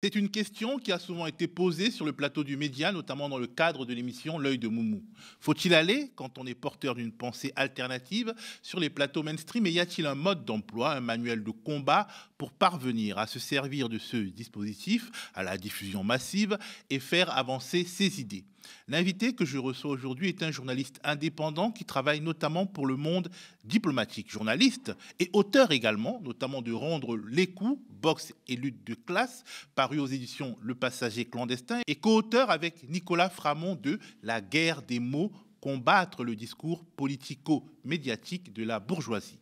C'est une question qui a souvent été posée sur le plateau du média, notamment dans le cadre de l'émission L'œil de Moumou. Faut-il aller, quand on est porteur d'une pensée alternative, sur les plateaux mainstream Et y a-t-il un mode d'emploi, un manuel de combat pour parvenir à se servir de ce dispositif à la diffusion massive et faire avancer ses idées. L'invité que je reçois aujourd'hui est un journaliste indépendant qui travaille notamment pour le monde diplomatique, journaliste et auteur également, notamment de Rendre les coups, boxe et lutte de classe, paru aux éditions Le Passager clandestin, et co-auteur avec Nicolas Framont de La guerre des mots, combattre le discours politico-médiatique de la bourgeoisie.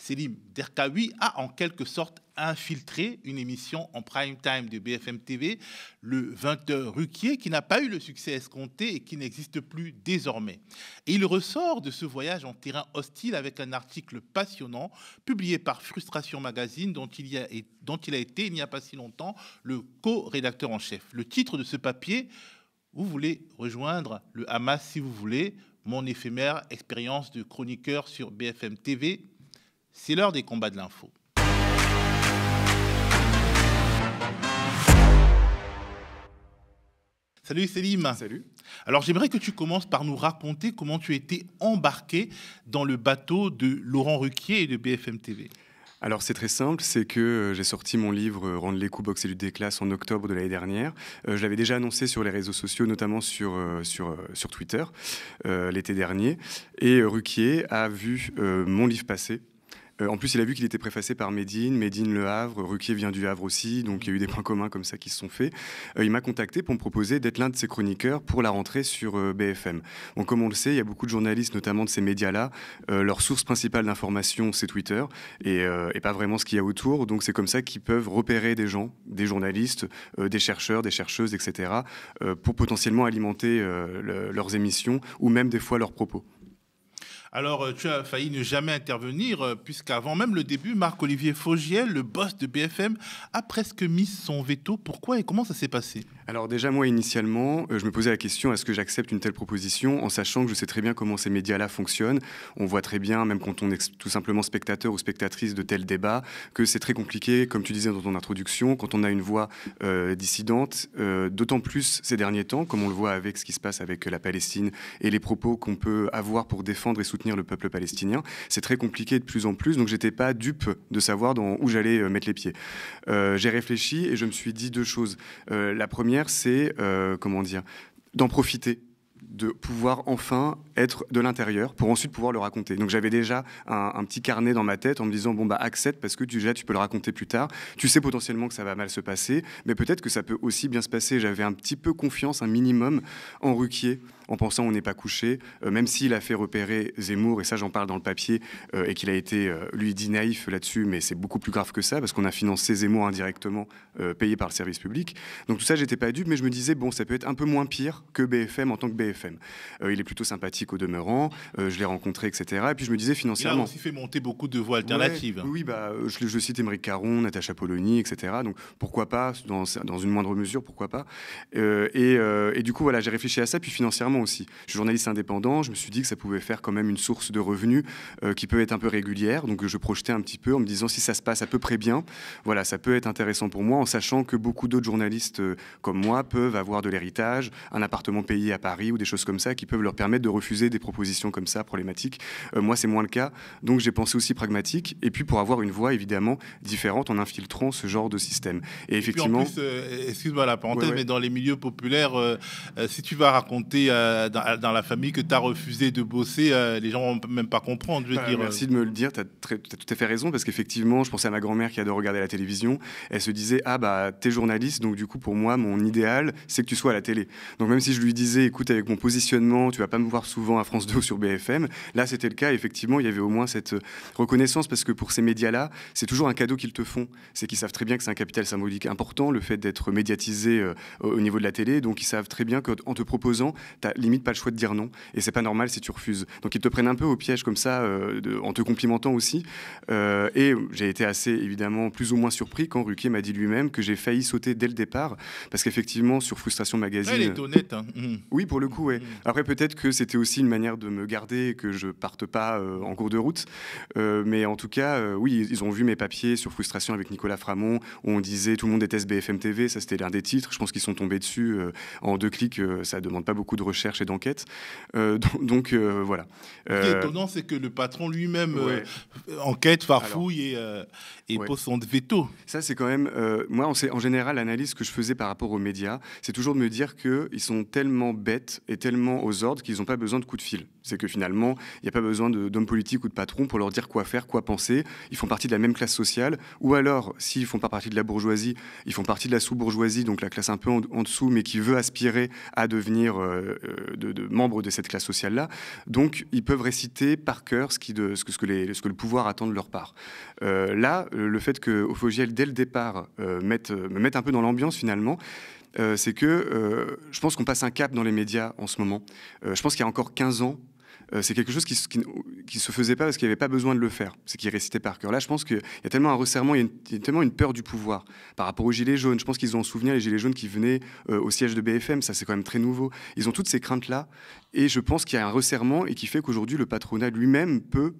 Selim Derkawi a en quelque sorte infiltré une émission en prime time de BFM TV, le 20h Ruquier, qui n'a pas eu le succès escompté et qui n'existe plus désormais. Et il ressort de ce voyage en terrain hostile avec un article passionnant publié par Frustration Magazine, dont il, a, dont il a été, il n'y a pas si longtemps, le co-rédacteur en chef. Le titre de ce papier, Vous voulez rejoindre le Hamas si vous voulez, mon éphémère expérience de chroniqueur sur BFM TV, c'est l'heure des combats de l'info. Salut Célim. Salut. Alors j'aimerais que tu commences par nous raconter comment tu étais embarqué dans le bateau de Laurent Ruquier et de BFM TV. Alors c'est très simple, c'est que euh, j'ai sorti mon livre euh, Rendre les coups boxe et déclasse » en octobre de l'année dernière. Euh, je l'avais déjà annoncé sur les réseaux sociaux, notamment sur, sur, sur Twitter l'été dernier. Et Ruquier a vu mon livre passer euh, en plus, il a vu qu'il était préfacé par Médine, Médine Le Havre, Ruquier vient du Havre aussi, donc il y a eu des points communs comme ça qui se sont faits. Euh, il m'a contacté pour me proposer d'être l'un de ses chroniqueurs pour la rentrée sur euh, BFM. comme on le sait, il y a beaucoup de journalistes, notamment de ces médias-là. leur source principale d'information, c'est Twitter, et, pas vraiment ce qu'il y a autour. Donc c'est comme ça qu'ils peuvent repérer des gens, des journalistes, des chercheurs, des chercheuses, etc., pour potentiellement alimenter leurs émissions ou même des fois leurs propos. Alors, euh, tu as failli ne jamais intervenir, euh, puisqu'avant même le début, Marc-Olivier Faugiel, le boss de BFM, a presque mis son veto. Pourquoi et comment ça s'est passé Alors déjà, moi, initialement, euh, je me posais la question, est-ce que j'accepte une telle proposition, en sachant que je sais très bien comment ces médias-là fonctionnent. On voit très bien, même quand on est tout simplement spectateur ou spectatrice de tels débats, que c'est très compliqué, comme tu disais dans ton introduction, quand on a une voix dissidente, d'autant plus ces derniers temps, comme on le voit avec ce qui se passe avec la Palestine et les propos qu'on peut avoir pour défendre et soutenir le peuple palestinien. C'est très compliqué de plus en plus, donc j'étais pas dupe de savoir dans où j'allais euh, mettre les pieds. Euh, j'ai réfléchi et je me suis dit deux choses. Euh, la première, c'est comment dire, d'en profiter de pouvoir enfin être de l'intérieur pour ensuite pouvoir le raconter. Donc j'avais déjà un, petit carnet dans ma tête en me disant bon bah accepte parce que tu, déjà tu peux le raconter plus tard. Tu sais potentiellement que ça va mal se passer, mais peut-être que ça peut aussi bien se passer. J'avais un petit peu confiance, un minimum en Ruquier en pensant on n'est pas couché, euh, même s'il a fait repérer Zemmour, et ça j'en parle dans le papier, euh, et qu'il a été, euh, lui, dit naïf là-dessus, mais c'est beaucoup plus grave que ça, parce qu'on a financé Zemmour indirectement, payé par le service public. Donc tout ça, j'étais pas dupe, mais je me disais, bon, ça peut être un peu moins pire que BFM en tant que BFM. il est plutôt sympathique au demeurant, je l'ai rencontré, etc. Et puis je me disais financièrement. Il a aussi fait monter beaucoup de voix alternatives. oui, bah, je, cite Émeric Caron, Natacha Polony, etc. Donc pourquoi pas, dans, une moindre mesure, pourquoi pas. Et, et, du coup, voilà, j'ai réfléchi à ça, puis financièrement, aussi. Je suis journaliste indépendant, je me suis dit que ça pouvait faire quand même une source de revenus euh, qui peut être un peu régulière. Donc je projetais un petit peu en me disant si ça se passe à peu près bien, voilà, ça peut être intéressant pour moi en sachant que beaucoup d'autres journalistes euh, comme moi peuvent avoir de l'héritage, un appartement payé à Paris ou des choses comme ça qui peuvent leur permettre de refuser des propositions comme ça problématiques. Euh, moi, c'est moins le cas. Donc j'ai pensé aussi pragmatique et puis pour avoir une voix évidemment différente en infiltrant ce genre de système. Et, effectivement. Excuse-moi la parenthèse, mais dans les milieux populaires, si tu vas raconter euh, euh, dans, la famille que tu as refusé de bosser, euh, les gens vont même pas comprendre. Je veux dire. Merci de me le dire, tu as, tout à fait raison, parce qu'effectivement, je pensais à ma grand-mère qui adore regarder la télévision. Elle se disait Ah, bah, t'es journaliste, donc du coup, pour moi, mon idéal, c'est que tu sois à la télé. Donc même si je lui disais Écoute, avec mon positionnement, tu vas pas me voir souvent à France 2 ou sur BFM, là, c'était le cas. Effectivement, il y avait au moins cette reconnaissance, parce que pour ces médias-là, c'est toujours un cadeau qu'ils te font. C'est qu'ils savent très bien que c'est un capital symbolique important, le fait d'être médiatisé au niveau de la télé. Donc ils savent très bien qu'en te proposant, tu limite pas le choix de dire non. Et c'est pas normal si tu refuses. Donc ils te prennent un peu au piège comme ça, euh, en te complimentant aussi. Euh, et j'ai été assez évidemment plus ou moins surpris quand Ruquier m'a dit lui-même que j'ai failli sauter dès le départ, parce qu'effectivement sur Frustration Magazine. Elle est honnête. Hein. Mmh. Oui, pour le coup. Mmh. Après peut-être que c'était aussi une manière de me garder, que je parte pas euh, en cours de route. mais en tout cas, oui, ils ont vu mes papiers sur Frustration avec Nicolas Framont, où on disait tout le monde déteste BFM TV. Ça c'était l'un des titres. Je pense qu'ils sont tombés dessus en deux clics. ça demande pas beaucoup de recherche recherche et d'enquête. Euh, donc, euh, voilà. Ce qui est euh, étonnant, c'est que le patron lui-même enquête, farfouille et, et pose son veto. Ça, c'est quand même. moi, on sait, en général, l'analyse que je faisais par rapport aux médias, c'est toujours de me dire qu'ils sont tellement bêtes et tellement aux ordres qu'ils n'ont pas besoin de coups de fil. C'est que finalement, il n'y a pas besoin d'hommes politiques ou de patrons pour leur dire quoi faire, quoi penser. Ils font partie de la même classe sociale. Ou alors, s'ils ne font pas partie de la bourgeoisie, ils font partie de la sous-bourgeoisie, donc la classe un peu en, dessous, mais qui veut aspirer à devenir euh, de, membres de cette classe sociale-là. Donc, ils peuvent réciter par cœur ce, qui de, ce, que, ce, que les, ce, que, le pouvoir attend de leur part. Euh, là, euh, le fait que dès le départ, me mette un peu dans l'ambiance, finalement, c'est que je pense qu'on passe un cap dans les médias en ce moment. je pense qu'il y a encore 15 ans, euh, c'est quelque chose qui, qui, se faisait pas parce qu'il n'y avait pas besoin de le faire. C'est qui récitait par cœur. Là, je pense qu'il y a tellement un resserrement, il y, a tellement une peur du pouvoir par rapport aux Gilets jaunes. Je pense qu'ils ont en souvenir les Gilets jaunes qui venaient euh, au siège de BFM. Ça, c'est quand même très nouveau. Ils ont toutes ces craintes-là. Et je pense qu'il y a un resserrement et qui fait qu'aujourd'hui, le patronat lui-même peut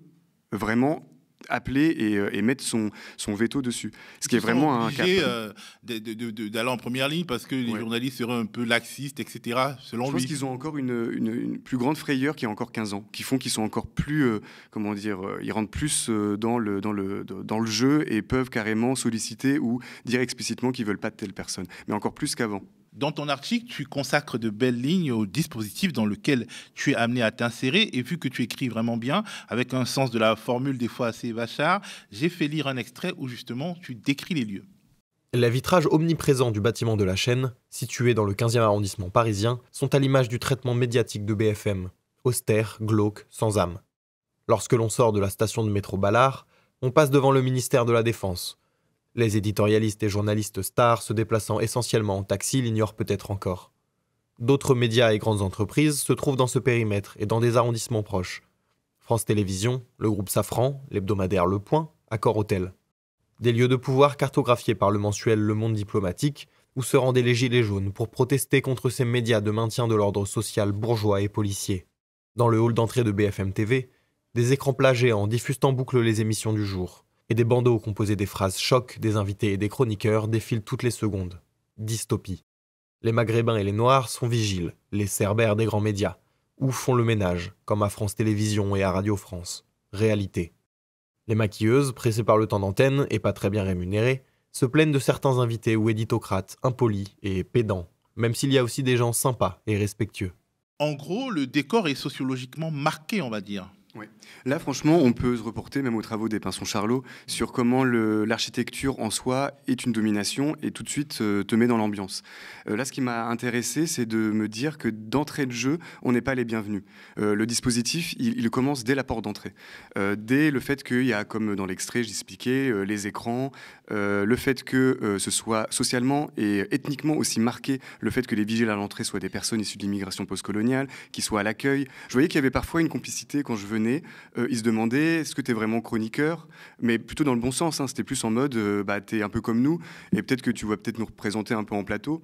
vraiment appeler et, euh, mettre son, veto dessus. Ce qui est vraiment un cas. Euh, d'aller en première ligne parce que les journalistes seraient un peu laxistes, etc. Selon Je pense qu'ils ont encore une, plus grande frayeur qui a encore 15 ans, qui font qu'ils sont encore plus, euh, comment dire, ils rentrent plus dans, le, dans, le, dans le jeu et peuvent carrément solliciter ou dire explicitement qu'ils veulent pas de telle personne, mais encore plus qu'avant. Dans ton article, tu consacres de belles lignes au dispositif dans lequel tu es amené à t'insérer. Et vu que tu écris vraiment bien, avec un sens de la formule des fois assez vachard, j'ai fait lire un extrait où justement tu décris les lieux. Les vitrages omniprésent du bâtiment de la chaîne, situé dans le 15e arrondissement parisien, sont à l'image du traitement médiatique de BFM, austère, glauque, sans âme. Lorsque l'on sort de la station de métro Ballard, on passe devant le ministère de la Défense, les éditorialistes et journalistes stars se déplaçant essentiellement en taxi l'ignorent peut-être encore. D'autres médias et grandes entreprises se trouvent dans ce périmètre et dans des arrondissements proches. France Télévisions, le groupe Safran, l'hebdomadaire Le Point, Accor Hôtel. Des lieux de pouvoir cartographiés par le mensuel Le Monde diplomatique, où se rendaient les Gilets jaunes pour protester contre ces médias de maintien de l'ordre social bourgeois et policier. Dans le hall d'entrée de BFM TV, des écrans plats géants diffusent en boucle les émissions du jour et des bandeaux composés des phrases choc des invités et des chroniqueurs défilent toutes les secondes. Dystopie. Les Maghrébins et les Noirs sont vigiles, les Cerbères des grands médias, ou font le ménage, comme à France Télévisions et à Radio France. Réalité. Les maquilleuses, pressées par le temps d'antenne et pas très bien rémunérées, se plaignent de certains invités ou éditocrates impolis et pédants, même s'il y a aussi des gens sympas et respectueux. En gros, le décor est sociologiquement marqué, on va dire. Oui. Là, franchement, on peut se reporter même aux travaux des Pinson-Charlot sur comment l'architecture en soi est une domination et tout de suite euh, te met dans l'ambiance. Euh, là, ce qui m'a intéressé, c'est de me dire que d'entrée de jeu, on n'est pas les bienvenus. Euh, le dispositif, il, il, commence dès la porte d'entrée. dès le fait qu'il y a, comme dans l'extrait, j'expliquais, les écrans, euh, le fait que euh, ce soit socialement et ethniquement aussi marqué, le fait que les vigiles à l'entrée soient des personnes issues de l'immigration postcoloniale, qui soient à l'accueil. Je voyais qu'il y avait parfois une complicité quand je venais. Euh, ils se demandaient est-ce que tu es vraiment chroniqueur Mais plutôt dans le bon sens. Hein. C'était plus en mode bah, tu es un peu comme nous et peut-être que tu vois peut-être nous représenter un peu en plateau.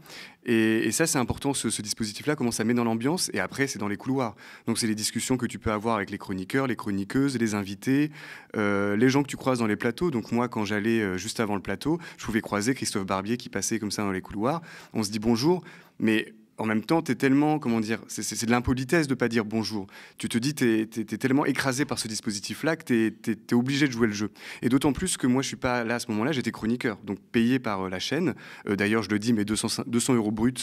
Et, ça, c'est important, ce, ce dispositif-là, comment ça met dans l'ambiance. Et après, c'est dans les couloirs. Donc, c'est les discussions que tu peux avoir avec les chroniqueurs, les chroniqueuses, les invités, les gens que tu croises dans les plateaux. Donc, moi, quand j'allais juste avant le plateau, je pouvais croiser Christophe Barbier qui passait comme ça dans les couloirs. On se dit bonjour, mais en même temps, tu es tellement, comment dire, c'est de l'impolitesse de pas dire bonjour. Tu te dis, tu es, tellement écrasé par ce dispositif-là que tu es, obligé de jouer le jeu. Et d'autant plus que moi, je suis pas là à ce moment-là, j'étais chroniqueur, donc payé par euh, la chaîne. Euh, d'ailleurs, je le dis, mais 200, euros bruts,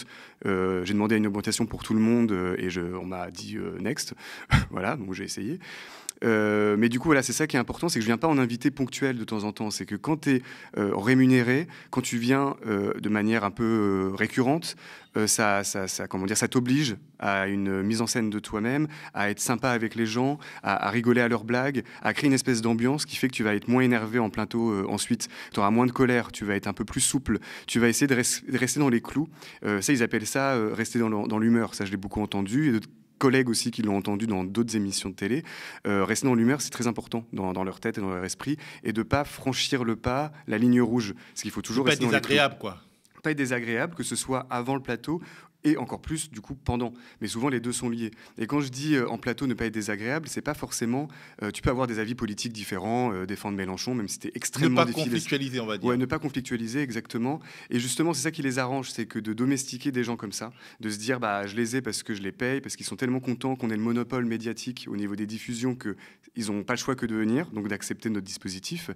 euh, j'ai demandé une augmentation pour tout le monde et je, on m'a dit next. voilà, donc j'ai essayé. Euh, mais du coup, voilà, c'est ça qui est important, c'est que je viens pas en invité ponctuel de temps en temps. C'est que quand tu es euh, rémunéré, quand tu viens euh, de manière un peu récurrente, ça, comment dire, ça t'oblige à une mise en scène de toi-même, à être sympa avec les gens, à, rigoler à leurs blagues, à créer une espèce d'ambiance qui fait que tu vas être moins énervé en plein plateau ensuite. Tu auras moins de colère, tu vas être un peu plus souple, tu vas essayer de, rester dans les clous. ça, ils appellent ça rester dans l'humeur. Ça, je l'ai beaucoup entendu. Et collègues aussi qui l'ont entendu dans d'autres émissions de télé, euh, rester dans l'humeur, c'est très important dans, leur tête et dans leur esprit, et de pas franchir le pas, la ligne rouge, ce qu'il faut toujours. Pas être désagréable, quoi pas désagréable, que ce soit avant le plateau et encore plus du coup pendant. Mais souvent les deux sont liés. Et quand je dis euh, en plateau ne pas être désagréable, c'est pas forcément. Euh, tu peux avoir des avis politiques différents, euh, défendre Mélenchon, même si c'était extrêmement difficile. — ne pas conflictualiser, on va dire. Ouais, ne pas conflictualiser exactement. Et justement, c'est ça qui les arrange, c'est que de domestiquer des gens comme ça, de se dire bah je les ai parce que je les paye, parce qu'ils sont tellement contents qu'on ait le monopole médiatique au niveau des diffusions que ils n'ont pas le choix que de venir, donc d'accepter notre dispositif.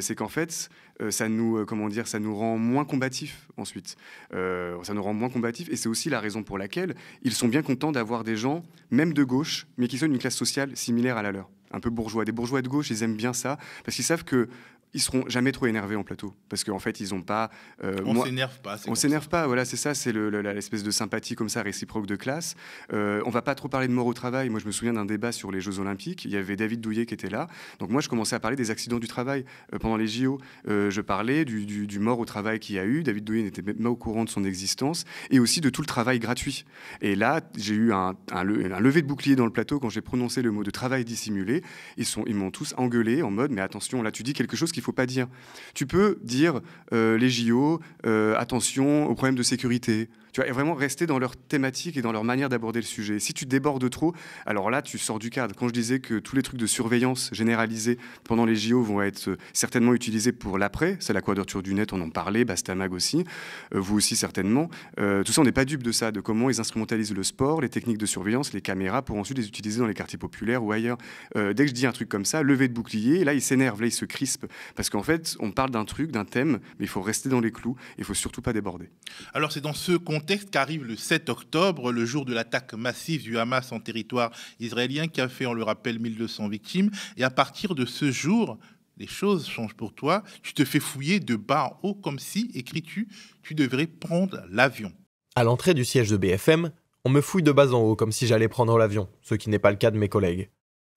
c'est qu'en fait euh, ça nous, euh, comment dire, ça nous rend moins combatifs ensuite. Euh, ça nous rend moins combatifs et c'est aussi la raison pour laquelle ils sont bien contents d'avoir des gens, même de gauche, mais qui sont d'une classe sociale similaire à la leur un peu bourgeois. Des bourgeois de gauche, ils aiment bien ça, parce qu'ils savent que ils seront jamais trop énervés en plateau parce qu'en fait ils ont pas euh, On on s'énerve pas on s'énerve pas voilà c'est ça c'est l'espèce de sympathie comme ça réciproque de classe On euh, on va pas trop parler de mort au travail moi je me souviens d'un débat sur les Jeux Olympiques il y avait David Douillet qui était là donc moi je commençais à parler des accidents du travail euh, pendant les JO je parlais du, mort au travail qu'il y a eu David Douillet n'était même pas au courant de son existence et aussi de tout le travail gratuit et là j'ai eu un, un, lever de bouclier dans le plateau quand j'ai prononcé le mot de travail dissimulé ils sont ils m'ont tous engueulé en mode mais attention là tu dis quelque chose qui il ne faut pas dire. Tu peux dire euh, les JO, euh, attention aux problèmes de sécurité. Tu vois, et vraiment rester dans leur thématique et dans leur manière d'aborder le sujet. Si tu débordes trop, alors là, tu sors du cadre. Quand je disais que tous les trucs de surveillance généralisés pendant les JO vont être euh, certainement utilisés pour l'après, c'est la quadrature du net, on en parlait, Bastamag aussi, vous aussi certainement. tout ça, on n'est pas dupe de ça, de comment ils instrumentalisent le sport, les techniques de surveillance, les caméras, pour ensuite les utiliser dans les quartiers populaires ou ailleurs. dès que je dis un truc comme ça, lever de bouclier, là, ils s'énervent, là, ils se crispent parce qu'en fait, on parle d'un truc, d'un thème, mais il faut rester dans les clous et il faut surtout pas déborder. Alors c'est dans ce contexte qu'arrive le 7 octobre, le jour de l'attaque massive du Hamas en territoire israélien qui a fait, on le rappelle, 1200 victimes. Et à partir de ce jour, les choses changent pour toi. Tu te fais fouiller de bas en haut comme si, écris-tu, tu devrais prendre l'avion. À l'entrée du siège de BFM, on me fouille de bas en haut comme si j'allais prendre l'avion, ce qui n'est pas le cas de mes collègues.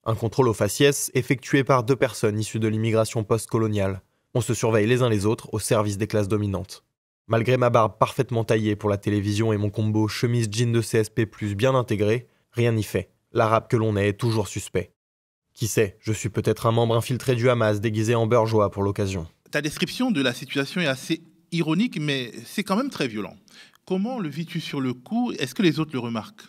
Un contrôle aux faciès effectué par deux personnes issues de l'immigration post-coloniale. On se surveille les uns les autres au service des classes dominantes. Malgré ma barbe parfaitement taillée pour la télévision et mon combo chemise jean de CSP+, plus bien intégré, rien n'y fait. L'arabe que l'on est est toujours suspect. Qui sait, je suis peut-être un membre infiltré du Hamas déguisé en bourgeois pour l'occasion. Ta description de la situation est assez ironique, mais c'est quand même très violent. Comment le vis-tu sur le coup Est-ce que les autres le remarquent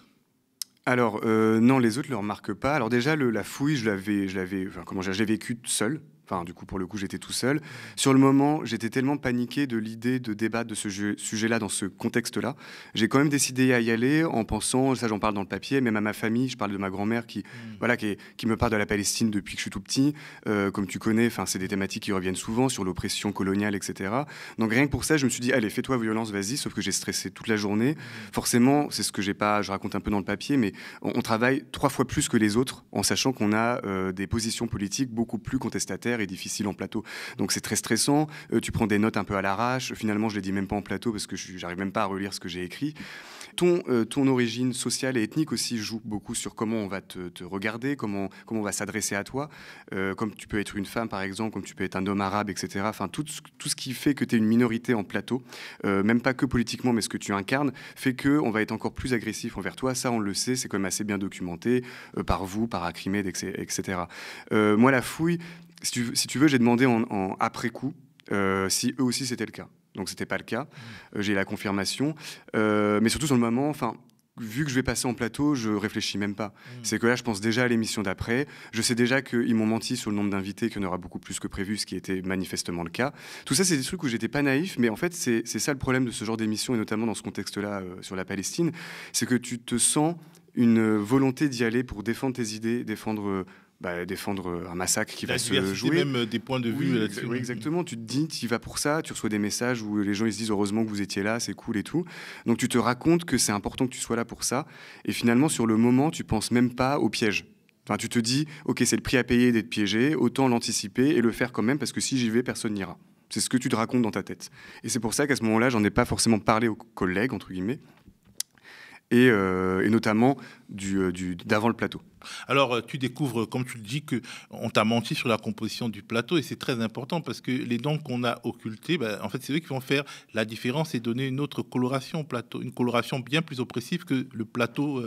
alors euh, non, les autres ne le remarquent pas. Alors déjà, la fouille, je l'avais, je l'avais, enfin, comment je j'ai vécu seule. Enfin, du coup, pour le coup, j'étais tout seul. Sur le moment, j'étais tellement paniqué de l'idée de débattre de ce sujet-là dans ce contexte-là. J'ai quand même décidé à y aller en pensant, ça j'en parle dans le papier, même à ma famille, je parle de ma grand-mère qui, hmm. voilà, qui, me parle de la Palestine depuis que je suis tout petit. Euh, comme tu connais, c'est des thématiques qui reviennent souvent sur l'oppression coloniale, etc. Donc rien que pour ça, je me suis dit, allez, fais-toi violence, vas-y, sauf que j'ai stressé toute la journée. Hmm. Forcément, c'est ce que j'ai pas, je raconte un peu dans le papier, mais on, travaille trois fois plus que les autres en sachant qu'on a euh, des positions politiques beaucoup plus contestataires difficile en plateau. Donc c'est très stressant. Euh, tu prends des notes un peu à l'arrache. Finalement, je les dis même pas en plateau parce que j'arrive même pas à relire ce que j'ai écrit. Ton, euh, ton origine sociale et ethnique aussi joue beaucoup sur comment on va te, regarder, comment, comment on va s'adresser à toi, euh, comme tu peux être une femme par exemple, comme tu peux être un homme arabe, etc. Enfin, tout, tout ce qui fait que tu es une minorité en plateau, même pas que politiquement, mais ce que tu incarnes, fait que on va être encore plus agressif envers toi. Ça, on le sait, c'est quand même assez bien documenté par vous, par Acrimed, etc. moi, la fouille, si, tu, veux, j'ai demandé en, après coup euh, si eux aussi c'était le cas. Donc c'était pas le cas. Euh, j'ai la confirmation, euh, mais surtout sur le moment, enfin. Vu que je vais passer en plateau, je réfléchis même pas. Mm. C'est que là, je pense déjà à l'émission d'après. Je sais déjà qu'ils m'ont menti sur le nombre d'invités, qu'il y en aura beaucoup plus que prévu, ce qui était manifestement le cas. Tout ça, c'est des trucs où j'étais pas naïf, mais en fait, c'est ça le problème de ce genre d'émission, et notamment dans ce contexte-là sur la Palestine, c'est que tu te sens une volonté d'y aller pour défendre tes idées, défendre bah, défendre un massacre qui va se jouer. même euh, des points de vue. Euh, oui, exactement. Tu te dis, tu vas pour ça, tu reçois des messages où les gens ils se disent heureusement que vous étiez là, c'est cool et tout. Donc tu te racontes que c'est important que tu sois là pour ça. Et finalement, sur le moment, tu penses même pas au piège. Enfin, tu te dis, ok, c'est le prix à payer d'être piégé, autant l'anticiper et le faire quand même, parce que si j'y vais, personne n'ira. C'est ce que tu te racontes dans ta tête. Et c'est pour ça qu'à ce moment-là, j'en ai pas forcément parlé aux collègues, entre guillemets, euh, et, notamment euh, d'avant du, le plateau. Alors, euh, tu découvres, comme tu le dis, qu'on t'a menti sur la composition du plateau, et c'est très important parce que les dons qu'on a occultés, ben, en fait, c'est eux qui vont faire la différence et donner une autre coloration au plateau, une coloration bien plus oppressive que le plateau.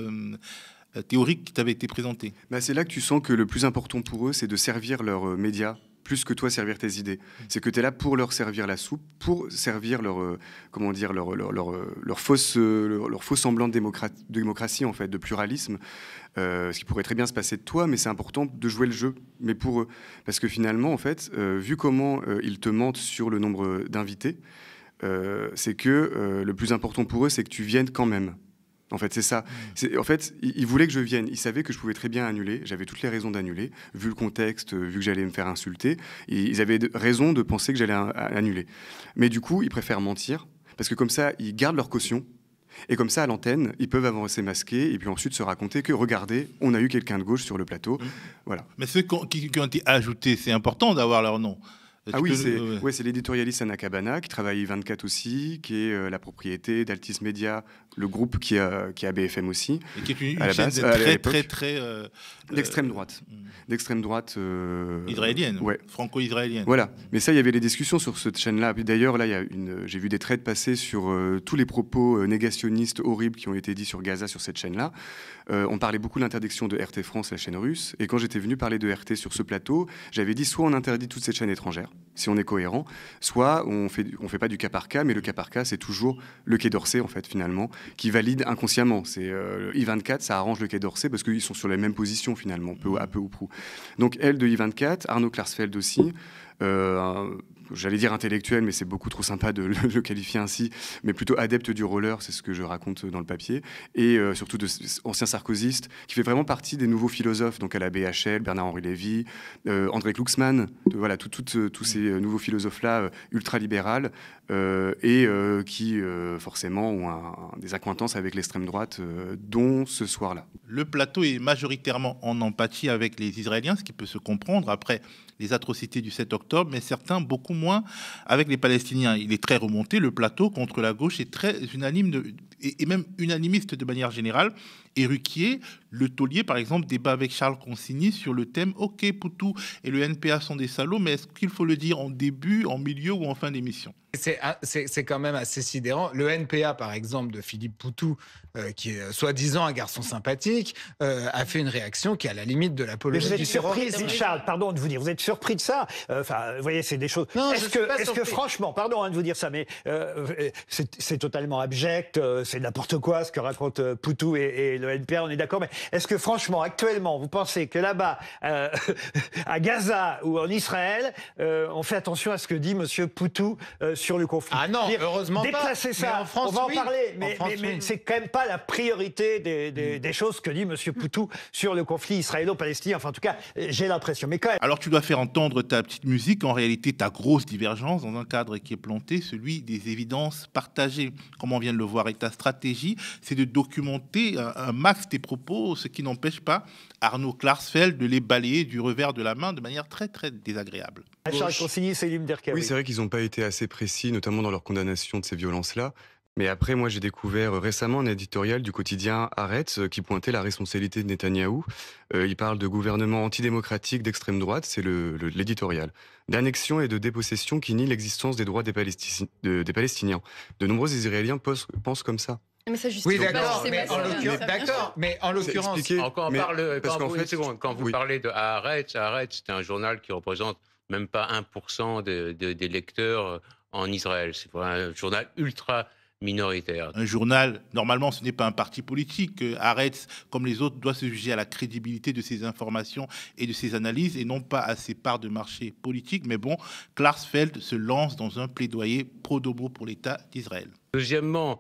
théorique qui t'avait été présenté. Ben, c'est là que tu sens que le plus important pour eux, c'est de servir leurs médias plus que toi servir tes idées. Mm. C'est que tu es là pour leur servir la soupe, pour servir leur, euh, comment dire, leur, euh, fausse, euh, leur, faux semblant de démocratie, de en fait, de pluralisme, ce qui pourrait très bien se passer de toi, mais c'est important de jouer le jeu, mais pour eux. Parce que finalement, en fait, vu comment ils te mentent sur le nombre d'invités, c'est que le plus important pour eux, c'est que tu viennes quand même. En fait, c'est ça. Mm. En fait, ils voulaient que je vienne. Ils savaient que je pouvais très bien annuler. J'avais toutes les raisons d'annuler, vu le contexte, euh, vu que j'allais me faire insulter. ils avaient raison de penser que j'allais annuler. Mais du coup, ils préfèrent mentir, parce que comme ça, ils gardent leur caution. Et comme ça, à l'antenne, ils peuvent avancer masqués et puis ensuite se raconter que, regardez, on a eu quelqu'un de gauche sur le plateau. Mm. Voilà. Mais ceux qui ont été ajoutés, c'est important d'avoir leur nom. Ah oui, c'est l'éditorialiste Anna Cabana qui travaille 24 aussi, qui est euh, la propriété d'Altis Media, le groupe qui a, qui a BFM aussi. Et qui est une, chaîne très, très, euh, très, euh, hmm. D'extrême droite. D'extrême droite. israélienne. Franco-israélienne. Voilà. Mais ça, il y avait des discussions sur cette chaîne-là. D'ailleurs, là, j'ai vu des traits passer sur tous les propos négationnistes horribles qui ont été dits sur Gaza sur cette chaîne-là. Euh, on parlait beaucoup de l'interdiction de RT France, la chaîne russe. Et quand j'étais venu parler de RT sur ce plateau, j'avais dit soit on interdit toutes ces chaînes étrangères, si on est cohérent, soit on fait, on fait pas du cas par cas, mais le cas par cas, c'est toujours le Quai d'Orsay, en fait, finalement, qui valide inconsciemment. C'est euh, I24, ça arrange le Quai d'Orsay parce qu'ils sont sur la même position, finalement, peu, à peu ou prou. Donc, elle de I24, Arnaud Klarsfeld aussi. Euh, j'allais dire intellectuel, mais c'est beaucoup trop sympa de le, qualifier ainsi, mais plutôt adepte du roller, c'est ce que je raconte dans le papier, et euh, surtout de, ancien sarkozyste, qui fait vraiment partie des nouveaux philosophes, donc à la BHL, Bernard-Henri Lévy, euh, André Glucksmann, voilà, euh, tous ces nouveaux philosophes-là ultra-libérales, et qui forcément ont des accointances avec l'extrême droite, dont ce soir-là. Le plateau est majoritairement en empathie avec les Israéliens, ce qui peut se comprendre. Après, les atrocités du 7 octobre, mais certains beaucoup moins avec les Palestiniens. Il est très remonté, le plateau contre la gauche est très unanime et, et même unanimiste de manière générale et Ruquier, le taulier, par exemple, débat avec Charles Consigny sur le thème OK, Poutou et le NPA sont des salauds, mais est-ce qu'il faut le dire en début, en milieu ou en fin d'émission C'est quand même assez sidérant. Le NPA, par exemple, de Philippe Poutou, euh, qui est euh, soi-disant un garçon sympathique, euh, a fait une réaction qui est à la limite de l'apologie. Vous êtes surpris, Charles, pardon de vous dire, vous êtes surpris de ça Enfin, vous voyez, c'est des choses. Est-ce que, franchement, pardon hein, de vous dire ça, mais c'est totalement abject, c'est n'importe quoi ce que racontent Poutou et, et le NPR, on est d'accord. Mais est-ce que franchement, actuellement, vous pensez que là-bas, euh, à Gaza ou en Israël, euh, on fait attention à ce que dit Monsieur Poutou euh, sur le conflit Ah non, heureusement pas !– Déplacez ça. en France, on va en parler. Mais, c'est quand même pas la priorité mm. des, choses que dit Monsieur Poutou sur le conflit israélo-palestinien. Enfin, en tout cas, j'ai l'impression. Mais quand même. Alors, tu dois faire entendre ta petite musique. En réalité, ta grosse divergence dans un cadre qui est planté, celui des évidences partagées. Comme on vient de le voir, et ta stratégie, c'est de documenter un un max des propos, ce qui n'empêche pas Arnaud Klarsfeld de les balayer du revers de la main de manière très très désagréable. Oui, c'est vrai qu'ils n'ont pas été assez précis, notamment dans leur condamnation de ces violences-là. Mais après, moi, j'ai découvert euh, récemment un éditorial du quotidien Arrête euh, qui pointait la responsabilité de Netanyahou. Euh, il parle de gouvernement antidémocratique d'extrême droite, c'est l'éditorial, d'annexion et de dépossession qui nie l'existence des droits des, Palestiniens. De, nombreux Israéliens pensent comme ça. Ah, mais oui, d'accord, mais, en l'occurrence, quand, parle, parce quand, fait, quand vous parlez de Haaretz, Haaretz, c'est un journal qui représente même pas 1% de, des lecteurs euh, en Israël. C'est un journal ultra minoritaire. Un journal, normalement, ce n'est pas un parti politique. Haaretz, comme les autres, doit se juger à la crédibilité de ses informations et de ses analyses et non pas à ses parts de marché politique. Mais bon, Klarsfeld se lance dans un plaidoyer pro-domo pour l'État d'Israël. Deuxièmement,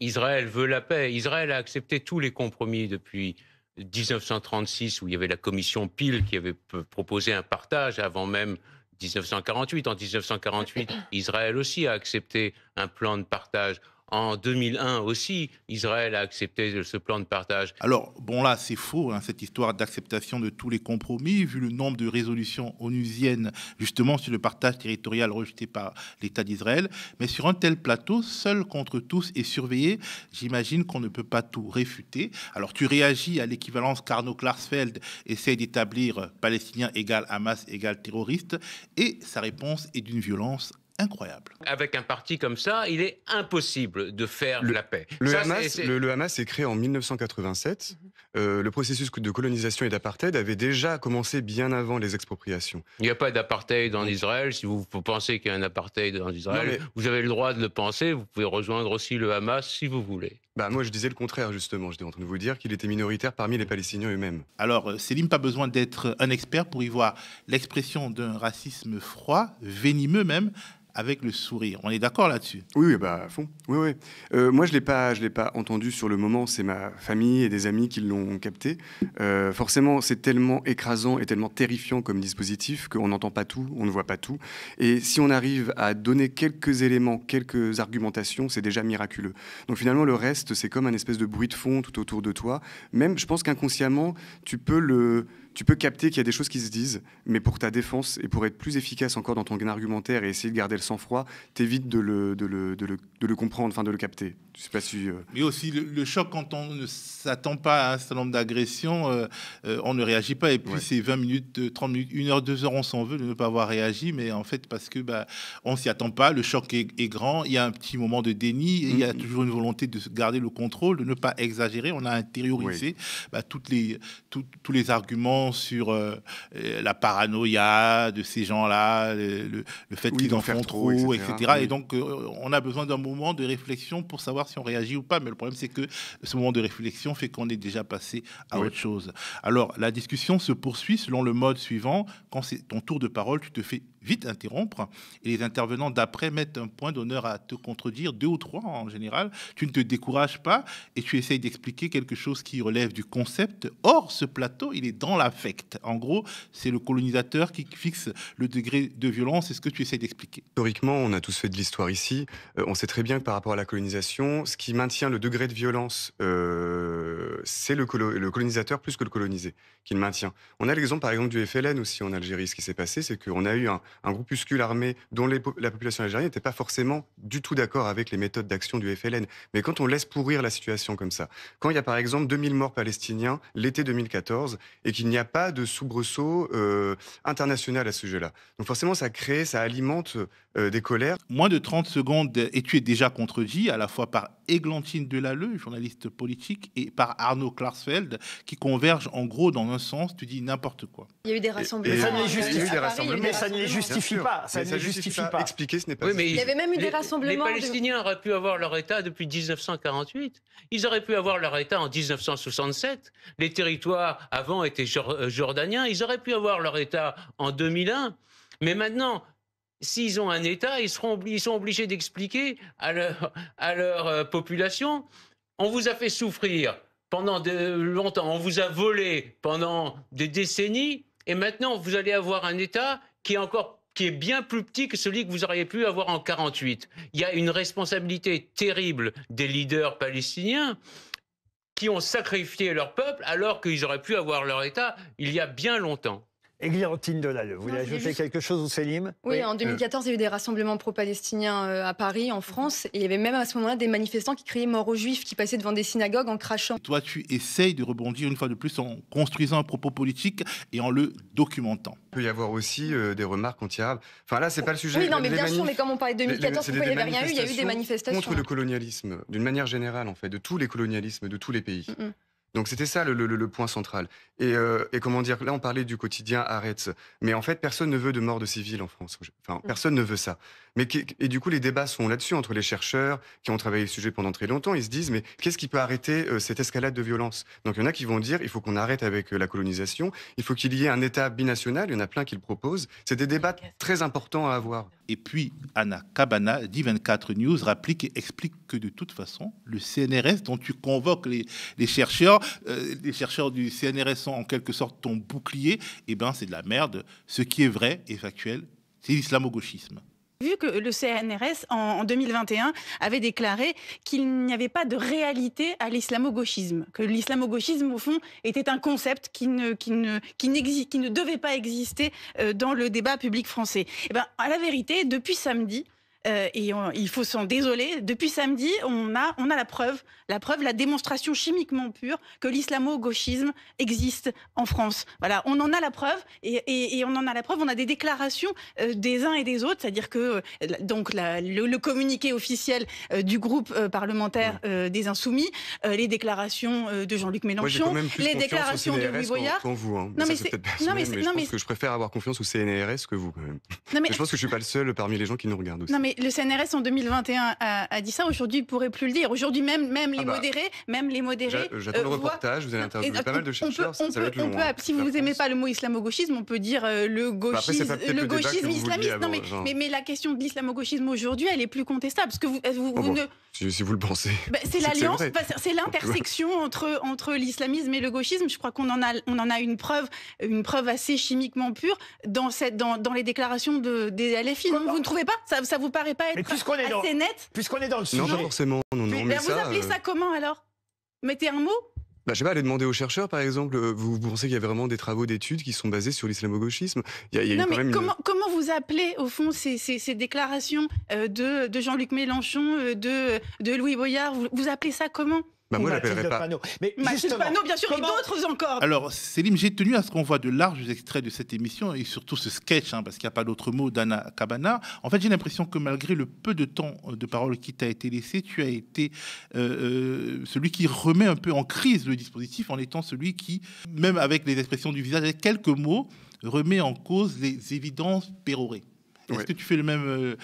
Israël veut la paix. Israël a accepté tous les compromis depuis 1936, où il y avait la commission Peel qui avait proposé un partage avant même 1948. En 1948, Israël aussi a accepté un plan de partage. En 2001 aussi, Israël a accepté ce plan de partage. Alors, bon là, c'est faux, hein, cette histoire d'acceptation de tous les compromis, vu le nombre de résolutions onusiennes justement sur le partage territorial rejeté par l'État d'Israël. Mais sur un tel plateau, seul contre tous et surveillé, j'imagine qu'on ne peut pas tout réfuter. Alors, tu réagis à l'équivalence Carnot-Klarsfeld, essaie d'établir palestinien égal Hamas égal terroriste, et sa réponse est d'une violence incroyable. Avec un parti comme ça, il est impossible de faire la paix. Le, Hamas, est, Le, Hamas est créé en 1987. Mhm. Euh, le processus de colonisation et d'apartheid avait déjà commencé bien avant les expropriations. Il n'y a pas d'apartheid en Israël. Si vous pensez qu'il y a un apartheid en Israël, vous avez le droit de le penser. Vous pouvez rejoindre aussi le Hamas si vous voulez. Bah moi je disais le contraire justement, j'étais en train de vous dire qu'il était minoritaire parmi les Palestiniens eux-mêmes. Alors Célim, euh, pas besoin d'être un expert pour y voir l'expression d'un racisme froid, venimeux même, avec le sourire. On est d'accord là-dessus Oui, bah, à fond. Euh, moi, je l'ai pas, l'ai pas entendu sur le moment. C'est ma famille et des amis qui l'ont capté. Euh, forcément, c'est tellement écrasant et tellement terrifiant comme dispositif qu'on n'entend pas tout, on ne voit pas tout. Et si on arrive à donner quelques éléments, quelques argumentations, c'est déjà miraculeux. Donc finalement, le reste, c'est comme un espèce de bruit de fond tout autour de toi. Même, je pense qu'inconsciemment, tu peux le tu peux capter qu'il y a des choses qui se disent, mais pour ta défense et pour être plus efficace encore dans ton argumentaire et essayer de garder le sang-froid, t'évites de le, de, le, de, le, de le, comprendre, enfin de le capter. Je sais pas si. Euh, mais aussi le, choc quand on ne s'attend pas à un certain nombre d'agressions, euh, euh, on ne réagit pas. Et puis ces c'est 20 minutes, 30 minutes, 1 heure, 2 heures, on s'en veut de ne pas avoir réagi, mais en fait parce que bah, on s'y attend pas, le choc est, grand, il y a un petit moment de déni, il y a toujours une volonté de garder le contrôle, de ne pas exagérer. On a intériorisé bah, toutes les, tous les arguments sur euh, euh, la paranoïa de ces gens-là, le, fait qu'ils en font trop, etc. Et donc, euh, on a besoin d'un moment de réflexion pour savoir si on réagit ou pas. Mais le problème, c'est que ce moment de réflexion fait qu'on est déjà passé à autre chose. Alors, la discussion se poursuit selon le mode suivant. Quand c'est ton tour de parole, tu te fais vite interrompre. Et les intervenants d'après mettent un point d'honneur à te contredire, deux ou trois en général. Tu ne te décourages pas et tu essayes d'expliquer quelque chose qui relève du concept. Or, ce plateau, il est dans l'affect. En gros, c'est le colonisateur qui fixe le degré de violence. C'est ce que tu essayes d'expliquer. Historiquement, on a tous fait de l'histoire ici. Euh, on sait très bien que par rapport à la colonisation, ce qui maintient le degré de violence, euh, c'est le, le colonisateur plus que le colonisé qui le maintient. On a l'exemple par exemple du FLN aussi en Algérie. Ce qui s'est passé, c'est qu'on a eu un, un groupuscule armé dont la population algérienne n'était pas forcément du tout d'accord avec les méthodes d'action du FLN. Mais quand on laisse pourrir la situation comme ça, quand il y a par exemple 2000 morts palestiniens l'été 2014 et qu'il n'y a pas de soubresaut euh, international à ce sujet-là, donc forcément ça crée, ça alimente euh, des colères. Moins de 30 secondes et tu es déjà contredit à la fois par Églantine Delalleux, journaliste politique, et par Arnaud Klarsfeld, qui convergent en gros dans un sens, tu dis n'importe quoi. Il y a eu des rassemblements. ça n'est justifie pas. Ça, ne justifie pas. Expliquer, ce n'est pas. il y avait même eu des rassemblements. Les, Palestiniens auraient pu avoir leur État depuis 1948. Ils auraient pu avoir leur État en 1967. Les territoires avant étaient euh, jordaniens. Ils auraient pu avoir leur État en 2001. Mais maintenant, s'ils ont un État, ils, seront, ils sont obligés d'expliquer à leur, à leur euh, population on vous a fait souffrir pendant de, longtemps, on vous a volé pendant des décennies, et maintenant vous allez avoir un État qui est encore qui est bien plus petit que celui que vous auriez pu avoir en 48. Il y a une responsabilité terrible des leaders palestiniens qui ont sacrifié leur peuple alors qu'ils auraient pu avoir leur État il y a bien longtemps. Églantine Donald, vous voulez ajouter quelque chose, au Célim oui, en 2014, euh. il y a eu des rassemblements pro-palestiniens euh, à Paris, en France, et il y avait même à ce moment-là des manifestants qui criaient mort aux juifs, qui passaient devant des synagogues en crachant. Toi, tu essayes de rebondir une fois de plus en construisant un propos politique et en le documentant. Il peut y avoir aussi euh, des remarques anti-arabes. Enfin, là, c'est pas le sujet. Oui, non, mais bien sûr, mais comme on parlait de 2014, il n'y avait rien eu Il y a eu des manifestations. Contre le colonialisme, d'une manière générale, en fait, de tous les colonialismes de tous les pays. Mm, mm. Donc c'était ça le, point central. Euh, et, comment dire, là on parlait du quotidien arrête, mais en fait personne ne veut de mort de civils en France. Enfin mm. personne ne veut ça. Mais et du coup les débats sont là-dessus entre les chercheurs qui ont travaillé le sujet pendant très longtemps. Ils se disent mais qu'est-ce qui peut arrêter euh, cette escalade de violence Donc il y en a qui vont dire il faut qu'on arrête avec euh, la colonisation, il faut qu'il y ait un État binational. Il y en a plein qui le proposent. C'est des débats très importants à avoir. Et puis Anna Cabana, dit 24 News, rapplique, explique que de toute façon le CNRS dont tu convoques les, les chercheurs euh, les chercheurs du CNRS sont en quelque sorte ton bouclier, eh ben c'est de la merde. Ce qui est vrai et factuel, c'est l'islamo-gauchisme. Vu que le CNRS, en 2021, avait déclaré qu'il n'y avait pas de réalité à l'islamo-gauchisme, que l'islamo-gauchisme, au fond, était un concept qui ne, qui ne, ne devait pas exister euh, dans le débat public français. Eh ben, à la vérité, depuis samedi, euh, et il faut s'en désoler. Depuis samedi, on a, on a la preuve, la preuve, la démonstration chimiquement pure que l'islamo-gauchisme existe en France. Voilà, on en a la preuve et, on en a la preuve. On a des déclarations euh, des uns et des autres, c'est-à-dire que euh, donc le, communiqué officiel du groupe parlementaire des Insoumis, les déclarations de Jean-Luc Mélenchon, les déclarations de Louis Boyard. en hein. Non, mais c'est non mais, mais, je que je préfère avoir confiance au CNRS que vous. Quand même. je pense que je suis pas le seul parmi les gens qui nous regardent aussi le CNRS en 2021 a, dit ça. Aujourd'hui, il ne pourrait plus le dire. Aujourd'hui, même, même les ah bah. modérés, même les modérés. J'attends le euh, reportage. Vous avez interviewé pas mal de chercheurs. si vous n'aimez pas le mot islamo-gauchisme, on peut dire euh, le bah, gauchisme, le gauchisme islamiste. Non, mais, mais, la question de l'islamo-gauchisme aujourd'hui, elle est plus contestable parce que vous, ah si, vous le pensez. Bah, c'est l'alliance, c'est l'intersection entre entre l'islamisme et le gauchisme. Je crois qu'on en a on en a une preuve, une preuve assez chimiquement pure dans cette dans, dans les déclarations de, des LFI. vous ne trouvez pas ça vous paraît pas être assez net. Puisqu'on est dans le sujet. Non, forcément. Non, non, ben, vous appelez ça euh, comment alors Mettez un mot bah, je sais pas, aller demander aux chercheurs, par exemple, vous, pensez qu'il y a vraiment des travaux d'études qui sont basés sur l'islamo-gauchisme comment, vous appelez, au fond, ces, déclarations euh, de, Jean-Luc Mélenchon, euh, de, Louis Boyard vous appelez ça comment bah, moi, Mathilde pas. Panot. Mais bien sûr, et d'autres encore. Alors, Céline, j'ai tenu à ce qu'on voit de larges extraits de cette émission et surtout ce sketch, hein, parce qu'il n'y a pas d'autre mot, d'Anna Cabana. En fait, j'ai l'impression que malgré le peu de temps euh, de parole qui t'a été laissé, tu as été euh, euh, celui qui remet un peu en crise le dispositif en étant celui qui, même avec les expressions du visage, avec quelques mots, remet en cause les évidences pérorées. Est-ce que tu fais le même,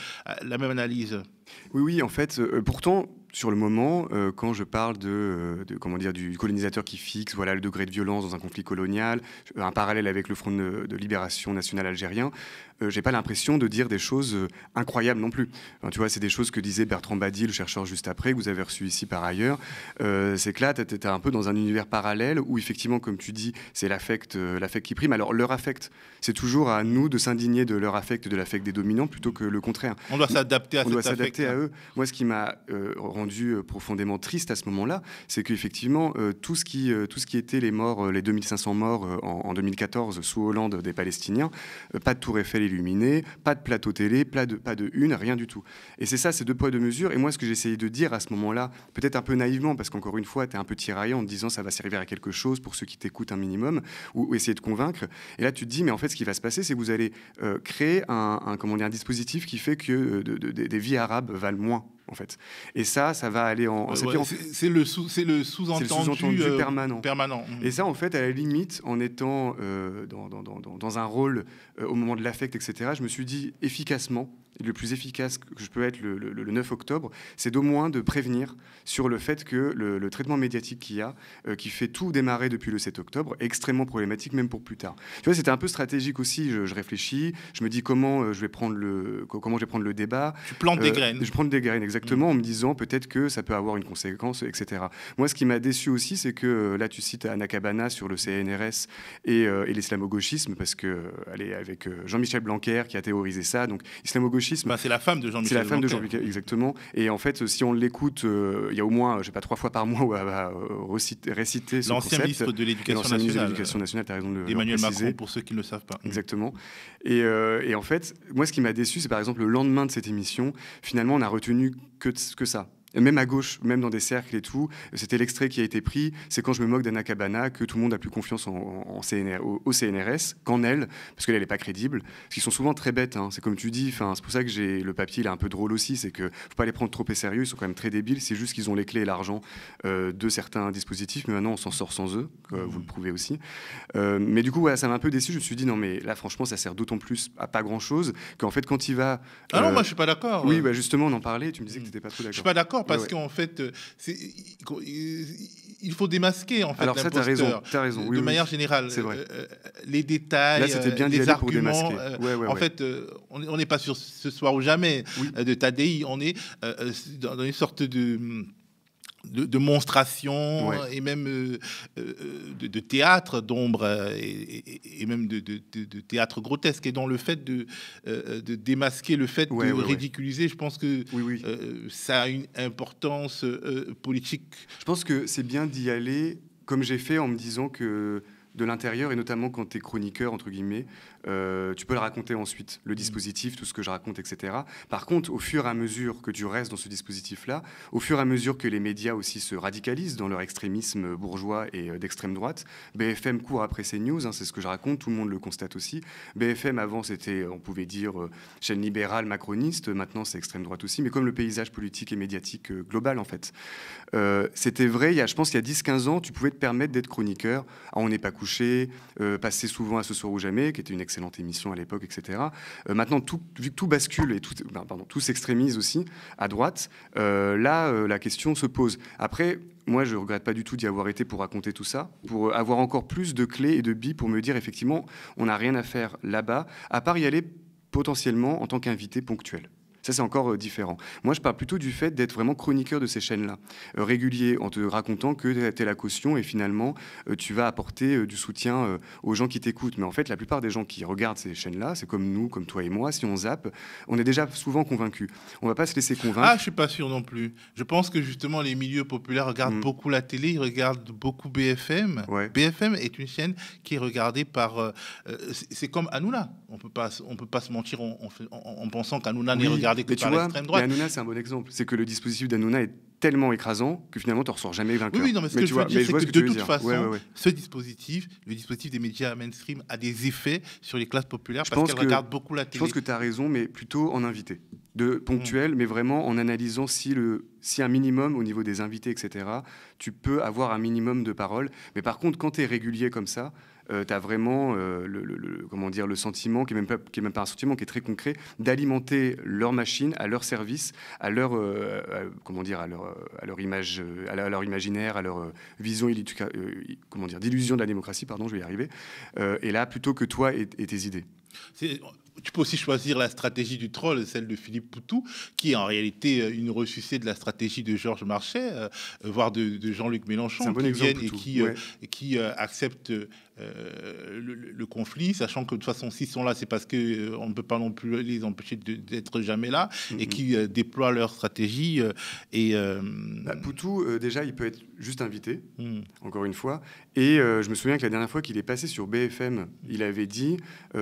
la même analyse Oui, oui, en fait, pourtant, sur le moment, euh, quand je parle de, euh, comment dire, du colonisateur qui fixe voilà, le degré de violence dans un conflit colonial, un parallèle avec le Front de, de libération nationale algérien, euh, j'ai pas l'impression de dire des choses euh, incroyables non plus. tu vois, c'est des choses que disait Bertrand Badi, le chercheur juste après, que vous avez reçu ici par ailleurs. Euh, c'est que là, tu es un peu dans un univers parallèle où, effectivement, comme tu dis, c'est l'affect l'affect qui prime. Alors, leur affect, c'est toujours à nous de s'indigner de leur affect, de l'affect des dominants, plutôt que le contraire. On doit s'adapter à On doit s'adapter à eux. Moi, ce qui m'a rendu profondément triste à ce moment-là, c'est qu'effectivement, tout, ce qui, tout ce qui était les morts, les 2500 morts en, 2014 sous Hollande des Palestiniens, pas de tour Eiffel illuminé, pas de plateau télé, pas de, pas de une, rien du tout. Et c'est ça, ces deux poids, de mesures. Et moi, ce que j'ai essayé de dire à ce moment-là, peut-être un peu naïvement, parce qu'encore une fois, tu es un peu tiraillé en te disant ça va servir à quelque chose pour ceux qui t'écoutent un minimum, ou, essayer de convaincre. Et là, tu te dis, mais en fait, ce qui va se passer, c'est que vous allez euh, créer un, un, un dispositif qui fait que euh, des vies arabes valent moins en fait. Et ça, ça va aller en. c'est le sous-entendu euh, permanent. permanent. Mmh. Et ça, en fait, à la limite, en étant euh, dans, un rôle euh, au moment de l'affect, etc., je me suis dit efficacement, le plus efficace que je peux être le, 9 octobre, c'est d'au moins de prévenir sur le fait que le, traitement médiatique qu'il y a, qui fait tout démarrer depuis le 7 octobre, est extrêmement problématique, même pour plus tard. Tu vois, c'était un peu stratégique aussi. Je, réfléchis, je me dis comment je vais prendre le, comment je vais prendre le débat. Tu plantes des graines. Je prends des graines, exactement, mm. en me disant peut-être que ça peut avoir une conséquence, etc. Moi, ce qui m'a déçu aussi, c'est que euh, là, tu cites Anna Cabana sur le CNRS euh, et, l'islamo-gauchisme, parce que euh, est avec Jean-Michel Blanquer qui a théorisé ça. Donc, islamo-gauchisme. Bah, c'est la femme de Jean-Michel C'est la femme de Jean-Michel, exactement. Et en fait, si on l'écoute, il y a au moins, je sais pas, trois fois par mois où elle va réciter, ce L'ancien ministre de l'Éducation nationale. Ministre de l'Éducation nationale, Emmanuel Macron, pour ceux qui ne le savent pas. Exactement. Et, et en fait, moi, ce qui m'a déçu, c'est par exemple le lendemain de cette émission, finalement, on a retenu que, que ça même à gauche, même dans des cercles et tout. C'était l'extrait qui a été pris. C'est quand je me moque d'Anna Cabana que tout le monde a plus confiance en, au, CNRS qu'en elle, parce qu'elle n'est pas crédible. Parce qu'ils sont souvent très bêtes. Hein. C'est comme tu dis. C'est pour ça que j'ai le papier, il est un peu drôle aussi. C'est que faut pas les prendre trop et sérieux. Ils sont quand même très débiles. C'est juste qu'ils ont les clés et l'argent euh, de certains dispositifs. Mais maintenant, on s'en sort sans eux. Euh, vous le prouvez aussi. Euh, mais du coup, ça m'a un peu déçu. Je me suis dit non, mais là, franchement, ça sert d'autant plus à pas grand chose qu'en fait, quand il va. Ah non, moi, je suis pas d'accord. Oui, bah, justement, on en parlait. Tu me disais que tu pas trop d'accord. Je suis pas d'accord parce qu'en fait, euh, il faut démasquer en fait Alors de manière générale, euh, euh, les détails, les arguments. en fait, on n'est pas sur ce soir ou jamais de Tadei, on est dans une sorte de hum, de, monstration euh, euh, euh, et même de, théâtre d'ombre et, même de, théâtre grotesque. Et dans le fait de, démasquer le fait de ridiculiser, je pense que ça a une importance politique. Je pense que c'est bien d'y aller comme j'ai fait en me disant que de l'intérieur, et notamment quand tu es chroniqueur, entre guillemets, euh, tu peux le raconter ensuite, le mm. dispositif, tout ce que je raconte, etc. Par contre, au fur et à mesure que tu restes dans ce dispositif-là, au fur et à mesure que les médias aussi se radicalisent dans leur extrémisme bourgeois et euh, d'extrême droite, BFM court après ces news, hein, c'est ce que je raconte, tout le monde le constate aussi. BFM avant c'était, on pouvait dire, euh, chaîne libérale, macroniste, maintenant c'est extrême droite aussi, mais comme le paysage politique et médiatique global en fait. c'était vrai, il y je pense qu'il y a 10-15 ans, tu pouvais te permettre d'être chroniqueur, ah, on n'est pas couché, passer souvent à ce soir ou jamais, qui était une Excellente émission à l'époque, etc. Euh, maintenant, tout, vu que tout bascule et tout, ben, pardon, tout s'extrémise aussi à droite, euh, là, euh, la question se pose. Après, moi, je ne regrette pas du tout d'y avoir été pour raconter tout ça, pour avoir encore plus de clés et de billes pour me dire, effectivement, on n'a rien à faire là-bas, à part y aller potentiellement en tant qu'invité ponctuel. Ça, c'est encore euh, différent. Moi, je parle plutôt du fait d'être vraiment chroniqueur de ces chaînes-là, euh, régulier, en te racontant que tu es la caution et finalement, euh, tu vas apporter du soutien aux gens qui t'écoutent. Mais en fait, la plupart des gens qui regardent ces chaînes-là, c'est comme nous, comme toi et moi, si on zappe, on est déjà souvent convaincu. On va pas se laisser convaincre. Ah, je suis pas sûr non plus. Je pense que justement, les milieux populaires regardent mm. beaucoup la télé, ils regardent beaucoup BFM. BFM est une chaîne qui est regardée par. c'est comme Hanouna. On peut on peut pas se mentir en, pensant qu'Hanouna oui. n'est regardé tu mais par c'est un bon exemple. C'est que le dispositif d'Hanouna est tellement écrasant que finalement, tu n'en ressors jamais vainqueur. Oui, non, mais ce que tu veux dire, c'est que, de toute façon, ce dispositif, le dispositif des médias mainstream, a des effets sur les classes populaires je parce qu'elles regardent beaucoup la télé. Je pense que tu as raison, mais plutôt en invité. De mm. ponctuel, mais vraiment en analysant si, le, si un minimum au niveau des invités, etc., tu peux avoir un minimum de parole. Mais par contre, quand tu es régulier comme ça, euh, tu as vraiment euh, le, comment dire, le sentiment, qui n'est même, pas, qui est même pas un sentiment, qui est très concret, d'alimenter leur machine à leur service, à leur, euh, comment dire, à leur, à leur image, à, leur imaginaire, à leur vision comment dire, d'illusion de la démocratie, pardon, je vais y arriver, et là, plutôt que toi et, tes idées. Tu peux aussi choisir la stratégie du troll, celle de Philippe Poutou, qui est en réalité une ressuscité de la stratégie de Georges Marchais, voire de, Jean-Luc Mélenchon, qui viennent et qui, qui euh, le, conflit, sachant que de toute façon, s'ils sont là, c'est parce qu'on euh, on ne peut pas non plus les empêcher d'être jamais là et mhm. qui euh, déploient leur stratégie. et bah, Poutou, déjà, il peut être juste invité, hmm. encore une fois. Et je me souviens que la dernière fois qu'il est passé sur BFM, il avait dit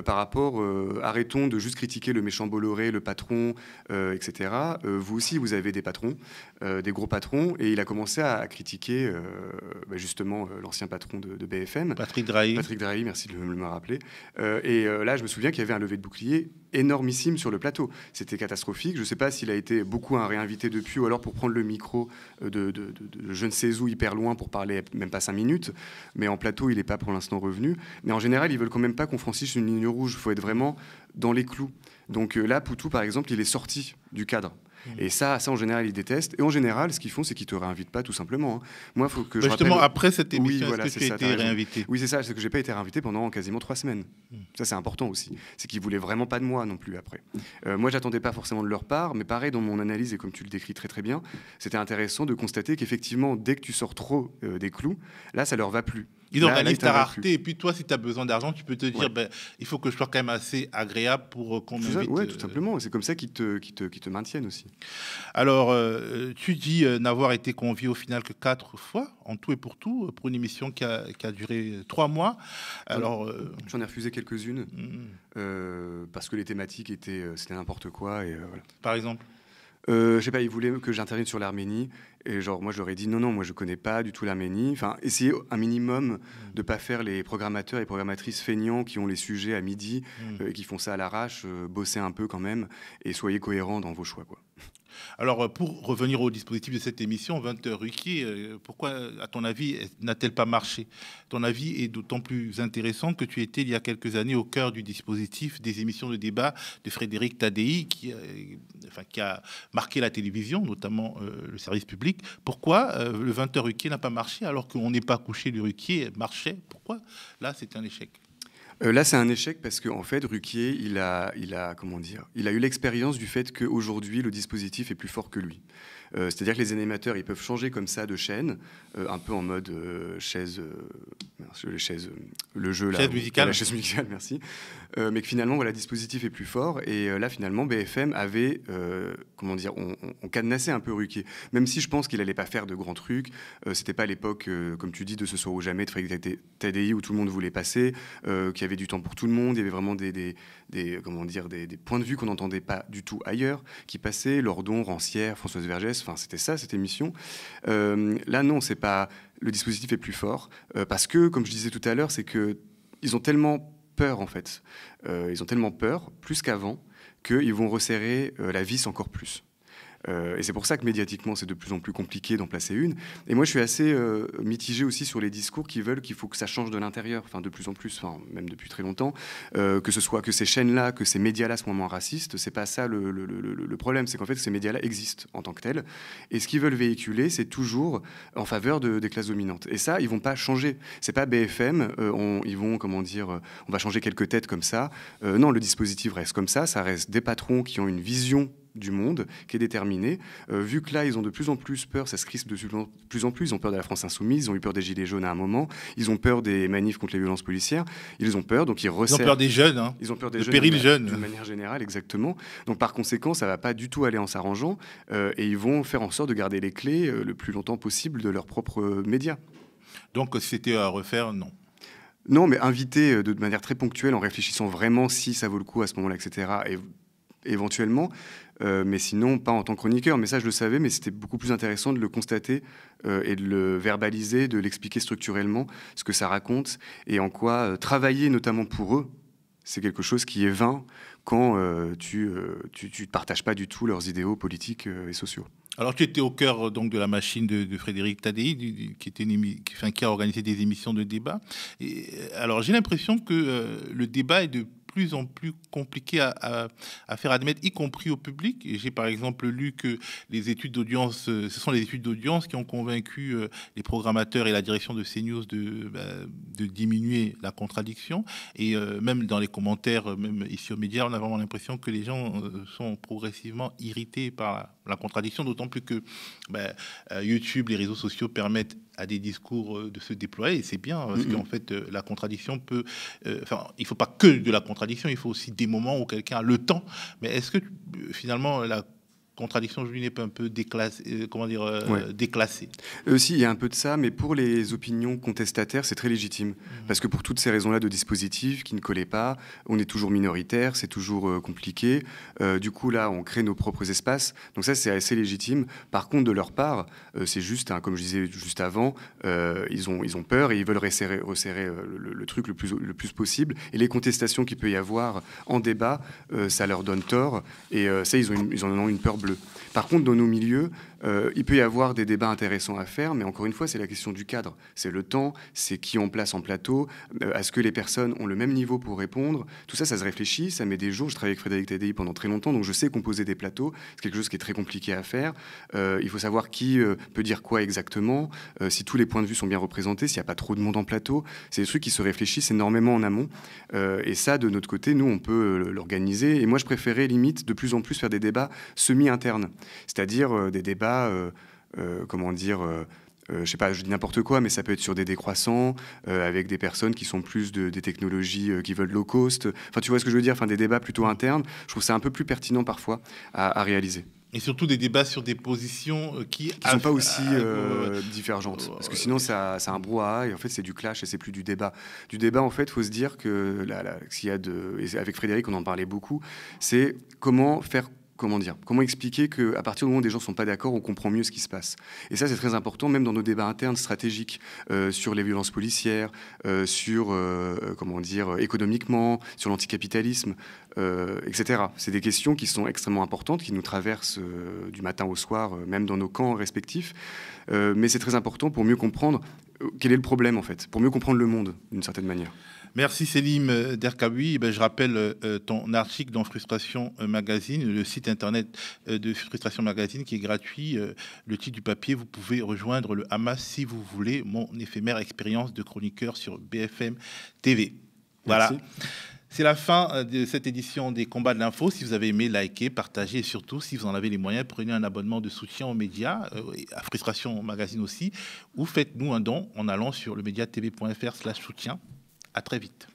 par rapport arrêtons de juste critiquer le méchant Bolloré, le patron, etc. vous aussi, vous avez des patrons, des gros patrons, et il a commencé à, critiquer bah, justement l'ancien patron de, BFM. Patrick Patrick Drahi, merci de me le rappeler. Euh, et euh, là, je me souviens qu'il y avait un lever de bouclier énormissime sur le plateau. C'était catastrophique. Je ne sais pas s'il a été beaucoup un réinvité depuis ou alors pour prendre le micro euh, de, de, je ne sais où hyper loin pour parler même pas cinq minutes. Mais en plateau, il n'est pas pour l'instant revenu. Mais en général, ils veulent quand même pas qu'on franchisse une ligne rouge. Il faut être vraiment dans les clous. Donc là, Poutou, par exemple, il est sorti du cadre. Mm. Et ça, ça en général, ils détestent. Et en général, ce qu'ils font, c'est qu'ils te réinvitent pas tout simplement. Hein. Moi, faut que bah, justement après cette émission, oui, été réinvité Oui, c'est ça. C'est que n'ai pas été réinvité pendant quasiment trois semaines. Mm. Ça, c'est important aussi. C'est qu'ils voulaient vraiment pas de moi non plus après. Euh, moi, j'attendais pas forcément de leur part, mais pareil dans mon analyse et comme tu le décris très très bien, c'était intéressant de constater qu'effectivement, dès que tu sors trop euh, des clous, là, ça leur va plus. Ils organisent ta rareté. Et puis toi, si tu as besoin d'argent, tu peux te dire, ben, il faut que je sois quand même assez agréable pour euh, qu'on me. Oui, euh, tout simplement. C'est comme ça qu'ils te, te, te, maintiennent aussi. Alors, euh, tu dis n'avoir été convié au final que quatre fois, en tout et pour tout, pour une émission qui a, qui a duré trois mois. Alors, J'en ai refusé quelques-unes mm. parce que les thématiques étaient, c'était n'importe quoi. Et, voilà. Par exemple euh, je sais pas, ils voulaient que j'intervienne sur l'Arménie. Et genre, moi, j'aurais dit non, non, moi, je connais pas du tout l'Arménie. Enfin, essayez un minimum mm. de ne pas faire les programmateurs et programmatrices feignants qui ont les sujets à midi mm. euh, et qui font ça à l'arrache. Euh, bosser un peu quand même et soyez cohérents dans vos choix, quoi. Alors, euh, pour revenir au dispositif de cette émission, 20 heures Ruquier, euh, pourquoi, à ton avis, n'a-t-elle pas marché Ton avis est d'autant plus intéressant que tu étais il y a quelques années au cœur du dispositif des émissions de débat de Frédéric Tadei, qui, euh, a marqué la télévision, notamment le service public. Pourquoi le 20 heures Ruquier n'a pas marché alors qu'on n'est pas couché du Ruquier marchait Pourquoi Là, c'est un échec. Euh, là, c'est un échec parce qu'en en fait, Ruquier, il a, il a, comment dire, il a eu l'expérience du fait qu'aujourd'hui, le dispositif est plus fort que lui. Euh, c'est-à-dire que les animateurs, ils peuvent changer comme ça de chaîne, euh, un peu en mode euh, chaise, le jeu, chaise la chaise musicale, merci. mais que finalement, voilà, le dispositif est plus fort. Et là, finalement, BFM avait, comment dire, on, cadenassait un peu Ruquier. Même si je pense qu'il n'allait pas faire de grands trucs. C'était pas l'époque, comme tu dis, de ce soir ou jamais de Frédéric où tout le monde voulait passer, qu'il y avait du temps pour tout le monde, il y avait vraiment des des, comment dire, des, points de vue qu'on n'entendait pas du tout ailleurs, qui passaient, Lordon, Rancière, Françoise Vergès, enfin c'était ça cette émission. Euh, là non, pas, le dispositif est plus fort, euh, parce que, comme je disais tout à l'heure, c'est que ils ont tellement peur en fait, euh, ils ont tellement peur, plus qu'avant, qu'ils vont resserrer la vis encore plus. Euh, et c'est pour ça que médiatiquement, c'est de plus en plus compliqué d'en placer une. Et moi, je suis assez euh, mitigé aussi sur les discours qui veulent qu'il faut que ça change de l'intérieur, enfin de plus en plus, même depuis très longtemps, euh, que ce soit que ces chaînes-là, que ces médias-là soient moins racistes. C'est pas ça le, problème, c'est qu'en fait, ces médias-là existent en tant que tels. Et ce qu'ils veulent véhiculer, c'est toujours en faveur de, des classes dominantes. Et ça, ils vont pas changer. C'est pas BFM, ils vont, comment dire, on va changer quelques têtes comme ça. non, le dispositif reste comme ça, ça reste des patrons qui ont une vision du monde qui est déterminé. Euh, vu que là, ils ont de plus en plus peur, ça se crispe de plus en plus. Ils ont peur de la France insoumise, ils ont eu peur des gilets jaunes à un moment, ils ont peur des manifs contre les violences policières. Ils ont peur, donc ils resserrent. ont peur des jeunes. Hein. ils ont peur des jeunes. Péril manière générale, exactement. Donc par conséquent, ça ne va pas du tout aller en s'arrangeant, euh, et ils vont faire en sorte de garder les clés euh, le plus longtemps possible de leurs propres médias. Donc c'était à refaire, non. Non, mais inviter de manière très ponctuelle, en réfléchissant vraiment si ça vaut le coup à ce moment-là, etc. Et éventuellement, euh, mais sinon, pas en tant que chroniqueur. Mais ça, je le savais, mais c'était beaucoup plus intéressant de le constater euh, et de le verbaliser, de l'expliquer structurellement, ce que ça raconte et en quoi euh, travailler, notamment pour eux, c'est quelque chose qui est vain quand tu ne partages pas du tout leurs idéaux politiques et sociaux. Alors tu étais au cœur donc de la machine de, Frédéric Tadei, qui, était une qui, a organisé des émissions de débat. Et, alors j'ai l'impression que le débat est de plus en plus compliqué à, faire admettre, y compris au public. J'ai par exemple lu que les études d'audience, euh, ce sont les études d'audience qui ont convaincu euh, les programmateurs et la direction de CNews de, bah, de diminuer la contradiction. Et euh, même dans les commentaires, même ici aux médias, on a vraiment l'impression que les gens sont progressivement irrités par, la contradiction, d'autant plus que ben, euh, YouTube, les réseaux sociaux permettent à des discours euh, de se déployer, et c'est bien, parce mm-hmm. qu'en fait, euh, la contradiction peut... enfin, il ne faut pas que de la contradiction, il faut aussi des moments où quelqu'un a le temps. Mais est-ce que, finalement, la contradiction, je n'est pas un peu déclassée. Euh, comment dire, euh, euh, Aussi, il y a un peu de ça, mais pour les opinions contestataires, c'est très légitime. Mmh. Parce que pour toutes ces raisons-là de dispositifs qui ne collaient pas, on est toujours minoritaire, c'est toujours compliqué. du coup, là, on crée nos propres espaces. Donc ça, c'est assez légitime. Par contre, de leur part, c'est juste, comme je disais juste avant, ils, ont, peur et ils veulent resserrer, le, truc le plus, possible. Et les contestations qu'il peut y avoir en débat, ça leur donne tort. Et ça, ils, ils en ont une peur par contre, dans nos milieux, euh, il peut y avoir des débats intéressants à faire, mais encore une fois, c'est la question du cadre. C'est le temps, c'est qui on place en plateau, euh, est ce que les personnes ont le même niveau pour répondre. Tout ça, ça se réfléchit, ça met des jours. Je travaille avec Frédéric Tadei pendant très longtemps, donc je sais composer des plateaux. C'est quelque chose qui est très compliqué à faire. Euh, il faut savoir qui peut dire quoi exactement, si tous les points de vue sont bien représentés, s'il n'y a pas trop de monde en plateau. C'est des trucs qui se réfléchissent énormément en amont. et ça, de notre côté, nous, on peut l'organiser. Et moi, je préférais limite de plus en plus faire des débats semi-internes, c'est-à-dire des débats euh, euh, comment dire, euh, je sais pas, je dis n'importe quoi, mais ça peut être sur des décroissants, avec des personnes qui sont plus des technologies qui veulent low cost. Enfin, tu vois ce que je veux dire Enfin, des débats plutôt internes. Je trouve ça un peu plus pertinent parfois à, réaliser. Et surtout des débats sur des positions qui ne sont pas aussi divergentes. Parce que sinon, c'est un brouhaha et en fait, c'est du clash et c'est plus du débat. Du débat, en fait, il faut se dire que s'il y a de. avec Frédéric, on en parlait beaucoup. C'est comment faire comment dire, comment expliquer qu'à partir du moment où des gens ne sont pas d'accord, on comprend mieux ce qui se passe. Et ça, c'est très important, même dans nos débats internes stratégiques euh, sur les violences policières, euh, sur, euh, comment dire, économiquement, sur l'anticapitalisme, etc. C'est des questions qui sont extrêmement importantes, qui nous traversent du matin au soir, même dans nos camps respectifs. mais c'est très important pour mieux comprendre quel est le problème, en fait, pour mieux comprendre le monde, d'une certaine manière. Merci Célim euh, Derkaboui. Eh ben, je rappelle euh, euh, ton article dans Frustration Magazine, le site internet de Frustration Magazine qui est gratuit. Le titre du papier, vous pouvez rejoindre le Hamas si vous voulez, mon éphémère expérience de chroniqueur sur BFM TV. Voilà. C'est la fin de cette édition des combats de l'info. Si vous avez aimé, likez, partagez et surtout, si vous en avez les moyens, prenez un abonnement de soutien aux médias, à Frustration Magazine aussi, ou faites-nous un don en allant sur le médiatv.fr slash soutien à très vite.